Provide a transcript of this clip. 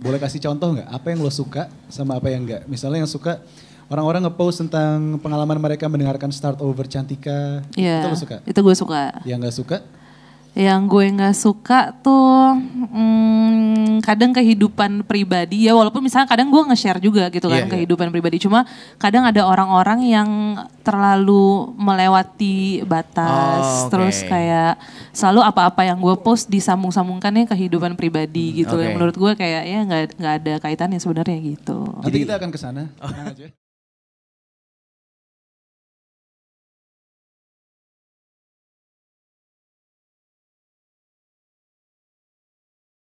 boleh kasih contoh nggak? Apa yang lo suka sama apa yang enggak? Misalnya yang suka orang-orang ngepost tentang pengalaman mereka mendengarkan start over Cantika. Yeah, itu iya, lo suka? Itu gue suka. Yang nggak suka? Yang gue nggak suka tuh hmm, kadang kehidupan pribadi ya walaupun misalnya kadang gue nge-share juga gitu kan yeah, iya. kehidupan pribadi cuma kadang ada orang-orang yang terlalu melewati batas oh, okay. terus kayak selalu apa-apa yang gue post disambung-sambungkannya sambungkan kehidupan pribadi hmm, gitu okay. ya menurut gue kayak ya nggak nggak ada kaitannya sebenarnya gitu. Nanti kita akan ke sana.